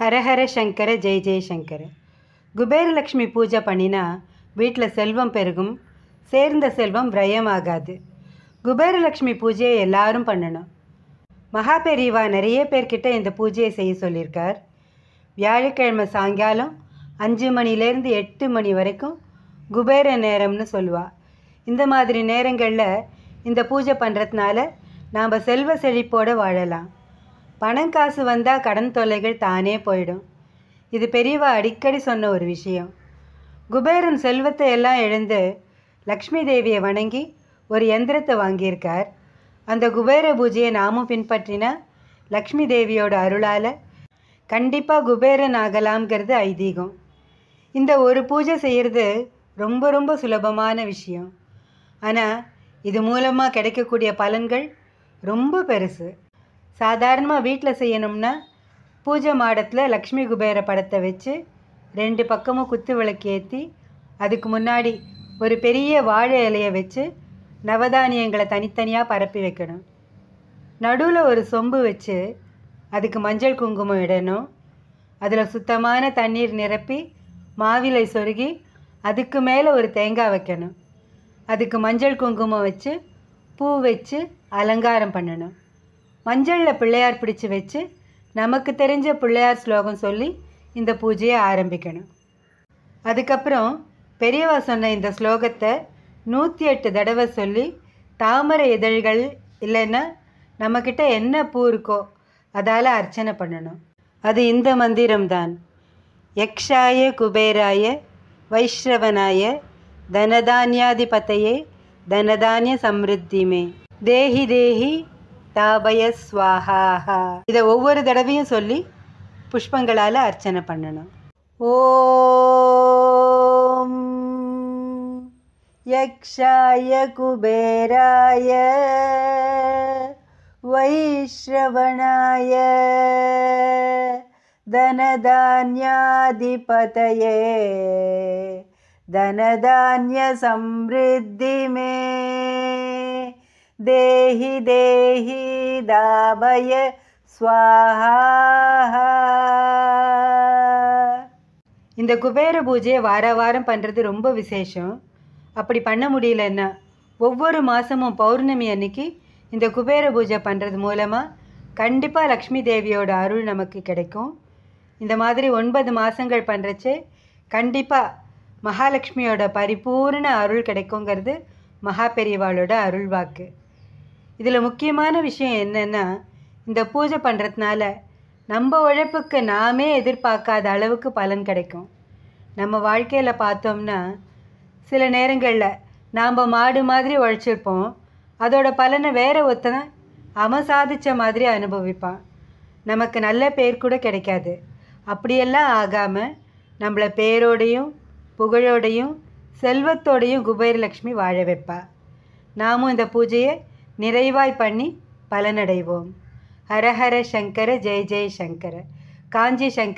ஹரஹர சங்கர ஜெய் ஜெய்சங்கர் குபேரலக்ஷ்மி பூஜை பண்ணினா வீட்டில் செல்வம் பெருகும் சேர்ந்த செல்வம் விரயமாகாது குபேரலக்ஷ்மி பூஜையை எல்லாரும் பண்ணணும் மகாபெரிவா நிறைய பேர்கிட்ட இந்த பூஜையை செய்ய சொல்லியிருக்கார் வியாழக்கிழமை சாயங்காலம் அஞ்சு மணிலேருந்து எட்டு மணி வரைக்கும் குபேர நேரம்னு சொல்லுவாள் இந்த மாதிரி நேரங்களில் இந்த பூஜை பண்ணுறதுனால நாம் செல்வ செழிப்போடு வாழலாம் பணம் காசு வந்தால் கடன் தொல்லைகள் தானே போயிடும் இது பெரியவா அடிக்கடி சொன்ன ஒரு விஷயம் குபேரன் செல்வத்தை எல்லாம் எழுந்து லக்ஷ்மி தேவியை வணங்கி ஒரு எந்திரத்தை வாங்கியிருக்கார் அந்த குபேர பூஜையை நாமும் பின்பற்றினா லக்ஷ்மி தேவியோட அருளால் கண்டிப்பாக குபேரன் ஆகலாம்ங்கிறது ஐதீகம் இந்த ஒரு பூஜை செய்கிறது ரொம்ப ரொம்ப சுலபமான விஷயம் ஆனால் இது மூலமாக கிடைக்கக்கூடிய பலன்கள் ரொம்ப பெருசு சாதாரணமாக வீட்டில் செய்யணும்னா பூஜை மாடத்தில் லக்ஷ்மி குபேர படத்தை வச்சு ரெண்டு பக்கமும் குத்து விளக்கு ஏற்றி அதுக்கு முன்னாடி ஒரு பெரிய வாழை இலையை வச்சு நவதானியங்களை தனித்தனியாக பரப்பி வைக்கணும் நடுவில் ஒரு சொம்பு வச்சு அதுக்கு மஞ்சள் குங்குமம் இடணும் அதில் சுத்தமான தண்ணீர் நிரப்பி மாவிலை சொருகி அதுக்கு மேலே ஒரு தேங்காய் வைக்கணும் அதுக்கு மஞ்சள் குங்குமம் வச்சு பூ வச்சு அலங்காரம் பண்ணணும் மஞ்சளில் பிள்ளையார் பிடிச்சு வச்சு நமக்கு தெரிஞ்ச பிள்ளையார் ஸ்லோகம் சொல்லி இந்த பூஜையை ஆரம்பிக்கணும் அதுக்கப்புறம் பெரியவா சொன்ன இந்த ஸ்லோகத்தை நூற்றி எட்டு தடவை சொல்லி தாமரை இதழ்கள் இல்லைன்னா நம்மக்கிட்ட என்ன பூ இருக்கோ அதால் அர்ச்சனை பண்ணணும் அது இந்த மந்திரம்தான் யக்ஷாய குபேராய வைஷ்ரவனாய தனதான்யாதிபத்தையே தனதானிய சம்ருத்திமே தேஹி தேஹி பட்டாபய இதை ஒவ்வொரு தடவையும் சொல்லி புஷ்பங்களால் அர்ச்சனை பண்ணணும் ஓம் குபேராய வைஸ்ரவணாய தனதான்யாதிபதையே தனதான்ய சம்ருத்தி மே தேஹி தேஹி தாபய ஸ்வாஹா இந்த குபேர பூஜையை வார வாரம் பண்ணுறது ரொம்ப விசேஷம் அப்படி பண்ண முடியலன்னா ஒவ்வொரு மாதமும் பௌர்ணமி அன்னைக்கு இந்த குபேர பூஜை பண்ணுறது மூலமாக கண்டிப்பாக லக்ஷ்மி தேவியோட அருள் நமக்கு கிடைக்கும் இந்த மாதிரி ஒன்பது மாதங்கள் பண்ணுறச்சே கண்டிப்பாக மகாலட்சுமியோட பரிபூர்ண அருள் கிடைக்குங்கிறது மகா பெரியவாளோட அருள் வாக்கு இதில் முக்கியமான விஷயம் என்னென்னா இந்த பூஜை பண்ணுறதுனால நம்ம உழைப்புக்கு நாமே எதிர்பார்க்காத அளவுக்கு பலன் கிடைக்கும் நம்ம வாழ்க்கையில் பார்த்தோம்னா சில நேரங்களில் நாம் மாடு மாதிரி உழைச்சிருப்போம் அதோட பலனை வேற ஒருத்தனை அவன் சாதித்த மாதிரி அனுபவிப்பான் நமக்கு நல்ல பேர் கூட கிடைக்காது அப்படியெல்லாம் ஆகாமல் நம்மளை பேரோடையும் புகழோடையும் செல்வத்தோடையும் குபேரலக்ஷ்மி வாழ வைப்பா நாமும் இந்த பூஜையை நிறைவாய் பண்ணி பலனடைவோம் ஹரஹர சங்கர ஜெய ஜெய சங்கர காஞ்சி சங்கர